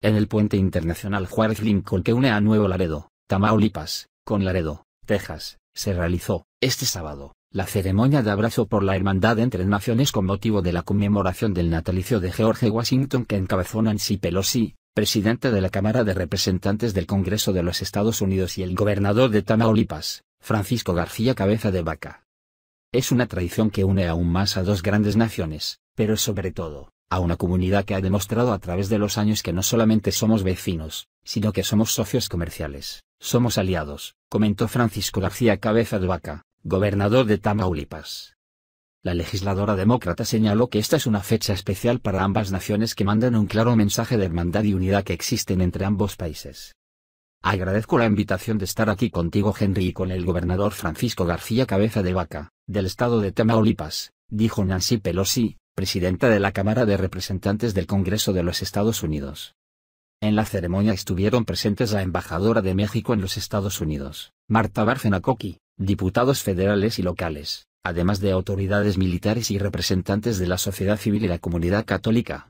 en el puente internacional Juárez Lincoln que une a Nuevo Laredo, Tamaulipas, con Laredo, Texas, se realizó, este sábado, la ceremonia de abrazo por la hermandad entre naciones con motivo de la conmemoración del natalicio de George Washington que encabezó Nancy Pelosi, presidente de la Cámara de Representantes del Congreso de los Estados Unidos y el gobernador de Tamaulipas, Francisco García Cabeza de Vaca. Es una tradición que une aún más a dos grandes naciones, pero sobre todo, a una comunidad que ha demostrado a través de los años que no solamente somos vecinos, sino que somos socios comerciales, somos aliados, comentó Francisco García Cabeza de Vaca, gobernador de Tamaulipas. La legisladora demócrata señaló que esta es una fecha especial para ambas naciones que mandan un claro mensaje de hermandad y unidad que existen entre ambos países. Agradezco la invitación de estar aquí contigo Henry y con el gobernador Francisco García Cabeza de Vaca, del estado de Tamaulipas, dijo Nancy Pelosi, presidenta de la Cámara de Representantes del Congreso de los Estados Unidos. En la ceremonia estuvieron presentes la embajadora de México en los Estados Unidos, Marta Bárcena diputados federales y locales, además de autoridades militares y representantes de la sociedad civil y la comunidad católica.